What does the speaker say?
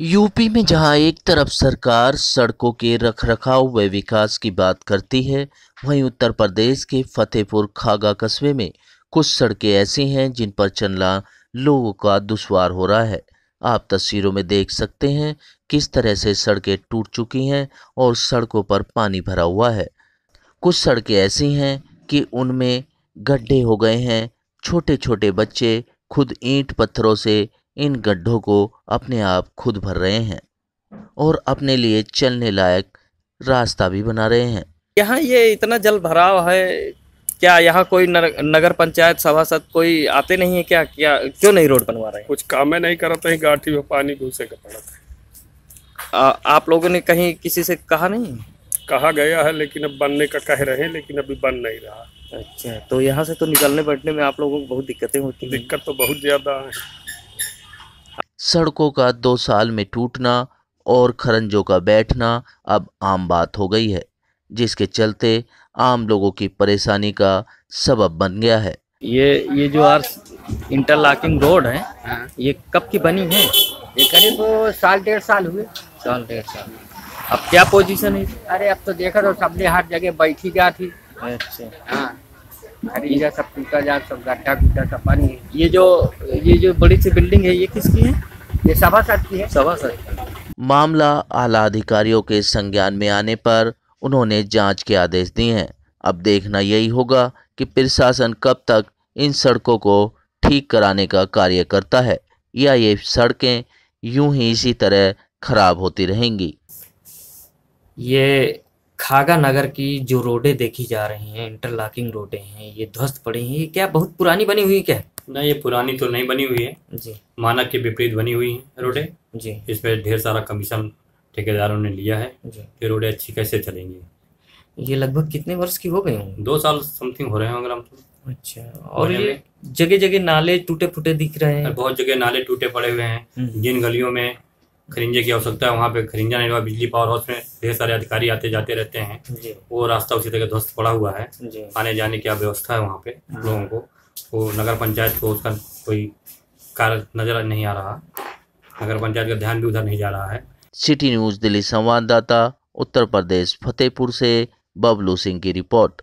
UP में जहां एक तरफ सरकार सड़कों के रखरखाव व विकास की बात करती है वहीं उत्तर प्रदेश के फतेहपुर खागा कस्बे में कुछ सड़कें ऐसी हैं जिन पर चलना लोगों का दुश्वार हो रहा है आप तस्वीरों में देख सकते हैं किस तरह से सड़कें टूट चुकी हैं और सड़कों पर पानी भरा हुआ है कुछ सड़कें ऐसी हैं कि उनमें गड्ढे हो गए हैं छोटे छोटे बच्चे खुद ईंट पत्थरों से इन गड्ढों को अपने आप खुद भर रहे हैं और अपने लिए चलने लायक रास्ता भी बना रहे हैं यहाँ ये इतना जल भराव है क्या यहाँ कोई नगर पंचायत सभासद कोई आते नहीं है क्या क्या क्यों नहीं रोड बनवा रहे हैं कुछ काम नहीं करते हैं गाठी में पानी घुसे का पड़ता है आ, आप लोगों ने कहीं किसी से कहा नहीं कहा गया है लेकिन अब बनने का कह रहे हैं लेकिन अभी बन नहीं रहा अच्छा तो यहाँ से तो निकलने बैठने में आप लोगों को बहुत दिक्कतें होती दिक्कत तो बहुत ज़्यादा है सड़कों का दो साल में टूटना और खरंजों का बैठना अब आम बात हो गई है जिसके चलते आम लोगों की परेशानी का सबब बन गया है ये ये जो आर इंटरलॉकिंग रोड है हाँ। ये कब की बनी है ये करीब साल डेढ़ साल हुए साल डेढ़ साल अब क्या पोजीशन है अरे अब तो देखा तो सबने हर जगह बैठी गया थी अच्छा हाँ खरीजा सब टूटा जा सब गड्ढा गुड्ढा सब पानी है ये जो ये जो बड़ी सी बिल्डिंग है ये किसकी है ये सभासद की है सभा सद मामला आला अधिकारियों के संज्ञान में आने पर उन्होंने जांच के आदेश दिए हैं अब देखना यही होगा कि प्रशासन कब तक इन सड़कों को ठीक कराने का कार्य करता है या ये सड़कें यूं ही इसी तरह खराब होती रहेंगी ये खागा नगर की जो रोडे देखी जा रही हैं इंटरलॉकिंग रोडे हैं ये ध्वस्त पड़ी हैं ये क्या बहुत पुरानी बनी हुई क्या नहीं ये पुरानी तो नहीं बनी हुई है जी मानक के विपरीत बनी हुई है रोडे जी इसमें ढेर सारा कमीशन ठेकेदारों ने लिया है ये रोडे अच्छी कैसे चलेंगी ये लगभग कितने वर्ष की हो गई होंगी दो साल समथिंग हो रहे होंगे हम तो। अच्छा और ये जगह जगह नाले टूटे फूटे दिख रहे हैं बहुत जगह नाले टूटे पड़े हुए हैं हम्म। जिन गलियों में खरिंजे की आवश्यकता है वहाँ पे खरिंजा नहीं हुआ बिजली पावर हाउस में ढेर सारे अधिकारी आते जाते रहते हैं वो रास्ता उसी तरह ध्वस्त पड़ा हुआ है आने जाने की व्यवस्था है वहाँ पे हाँ। लोगों को वो नगर पंचायत को उसका कोई कार्य नजर नहीं आ रहा नगर पंचायत का ध्यान भी उधर नहीं जा रहा है सिटी न्यूज दिल्ली संवाददाता उत्तर प्रदेश फतेहपुर से बबलू सिंह की रिपोर्ट